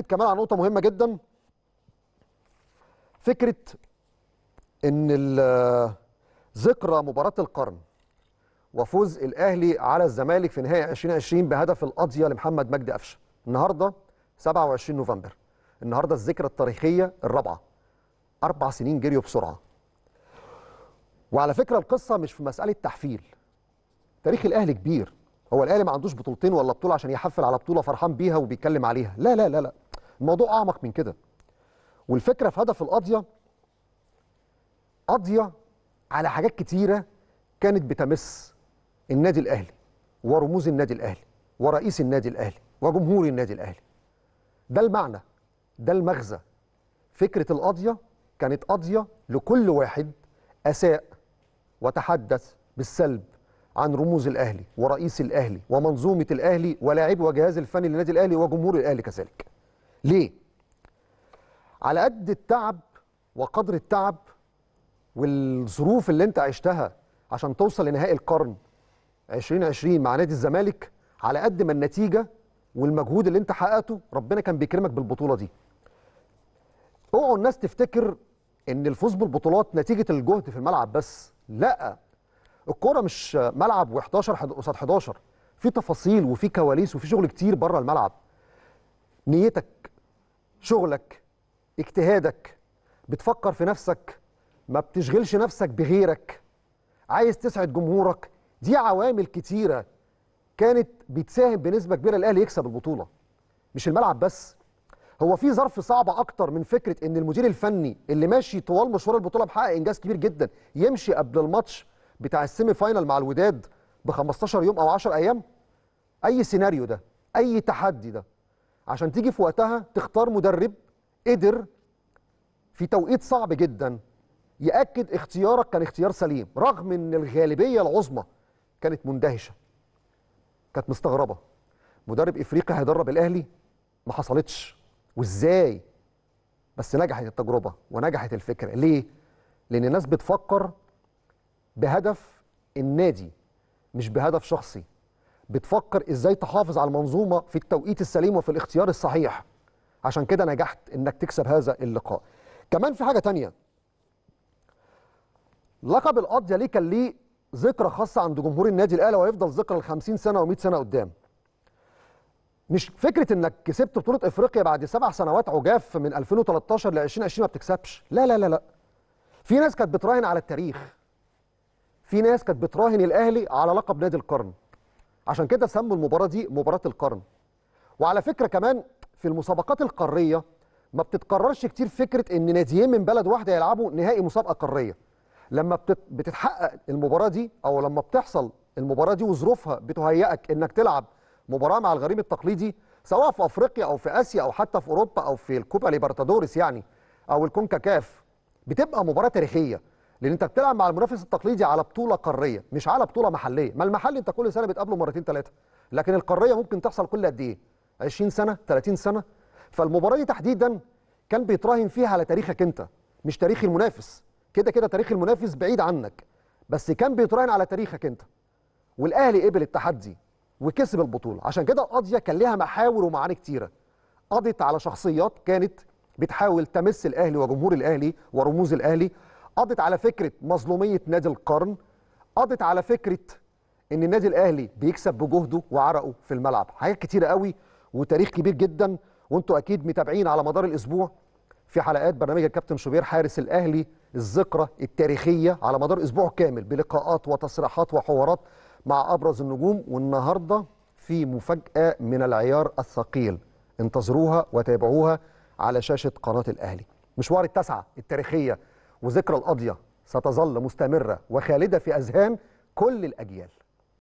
بيأكد كمان على نقطة مهمة جدا فكرة ان ذكرى مباراة القرن وفوز الأهلي على الزمالك في نهائي 2020 بهدف القضية لمحمد مجدي قفشة النهاردة 27 نوفمبر النهاردة الذكرى التاريخية الرابعة أربع سنين جريوا بسرعة وعلى فكرة القصة مش في مسألة تحفيل تاريخ الأهلي كبير هو الأهلي ما عندوش بطولتين ولا بطولة عشان يحفل على بطولة فرحان بيها وبيتكلم عليها لا لا لا لا الموضوع اعمق من كده والفكره في هدف القضيه قضيه على حاجات كتيره كانت بتمس النادي الاهلي ورموز النادي الاهلي ورئيس النادي الاهلي وجمهور النادي الاهلي ده المعنى ده المغزى فكره القضيه كانت قضيه لكل واحد اساء وتحدث بالسلب عن رموز الاهلي ورئيس الاهلي ومنظومه الاهلي ولاعبي وجهاز الفني للنادي الاهلي وجمهور الاهلي كذلك ليه؟ على قد التعب وقدر التعب والظروف اللي انت عشتها عشان توصل لنهائي القرن 2020 مع نادي الزمالك على قد ما النتيجه والمجهود اللي انت حققته ربنا كان بيكرمك بالبطوله دي. اوعوا الناس تفتكر ان الفوز بالبطولات نتيجه الجهد في الملعب بس، لا الكوره مش ملعب و11 قصاد 11 في تفاصيل وفي كواليس وفي شغل كتير بره الملعب. نيتك شغلك اجتهادك بتفكر في نفسك ما بتشغلش نفسك بغيرك عايز تسعد جمهورك دي عوامل كتيره كانت بتساهم بنسبه كبيره الاهلي يكسب البطوله مش الملعب بس هو في ظرف صعب اكتر من فكره ان المدير الفني اللي ماشي طوال مشوار البطوله بحقق انجاز كبير جدا يمشي قبل الماتش بتاع السيمي فاينل مع الوداد ب 15 يوم او 10 ايام اي سيناريو ده اي تحدي ده عشان تيجي في وقتها تختار مدرب قدر في توقيت صعب جدا ياكد اختيارك كان اختيار سليم رغم ان الغالبيه العظمى كانت مندهشه كانت مستغربه مدرب افريقي هيدرب الاهلي ما حصلتش وازاي بس نجحت التجربه ونجحت الفكره ليه لان الناس بتفكر بهدف النادي مش بهدف شخصي بتفكر ازاي تحافظ على المنظومه في التوقيت السليم وفي الاختيار الصحيح عشان كده نجحت انك تكسب هذا اللقاء كمان في حاجه تانية لقب القاضيه ليه كان ليه ذكرى خاصه عند جمهور النادي الاهلي وهيفضل ذكرى ل 50 سنه و100 سنه قدام مش فكره انك كسبت بطوله افريقيا بعد سبع سنوات عجاف من 2013 ل 2020 ما بتكسبش لا لا لا لا في ناس كانت بتراهن على التاريخ في ناس كانت بتراهن الاهلي على لقب نادي القرن عشان كده سموا المباراه دي مباراه القرن وعلى فكره كمان في المسابقات القاريه ما بتتكررش كتير فكره ان ناديين من بلد واحده يلعبوا نهائي مسابقه قاريه لما بتتحقق المباراه دي او لما بتحصل المباراه دي وظروفها بتهيئك انك تلعب مباراه مع الغريم التقليدي سواء في افريقيا او في اسيا او حتى في اوروبا او في الكوبا ليبرتادوريس يعني او الكونكاكاف بتبقى مباراه تاريخيه لان انت بتلعب مع المنافس التقليدي على بطوله قاريه مش على بطوله محليه ما المحلي انت كل سنه بتقابله مرتين ثلاثه لكن القاريه ممكن تحصل كل قد ايه 20 سنه 30 سنه فالمباراه دي تحديدا كان بيتراهن فيها على تاريخك انت مش تاريخ المنافس كده كده تاريخ المنافس بعيد عنك بس كان بيتراهن على تاريخك انت والاهلي قبل التحدي وكسب البطوله عشان كده القضيه كان لها محاور ومعاني كتيره قضت على شخصيات كانت بتحاول تمس الاهلي وجمهور الاهلي ورموز الاهلي قضت على فكره مظلوميه نادي القرن قضت على فكره ان النادي الاهلي بيكسب بجهده وعرقه في الملعب حاجات كتيره قوي وتاريخ كبير جدا وانتوا اكيد متابعين على مدار الاسبوع في حلقات برنامج الكابتن شوبير حارس الاهلي الذكرى التاريخيه على مدار اسبوع كامل بلقاءات وتصريحات وحوارات مع ابرز النجوم والنهارده في مفاجاه من العيار الثقيل انتظروها وتابعوها على شاشه قناه الاهلي مشوار التاسعه التاريخيه وذكرى القاضية ستظل مستمرة وخالدة في أذهان كل الأجيال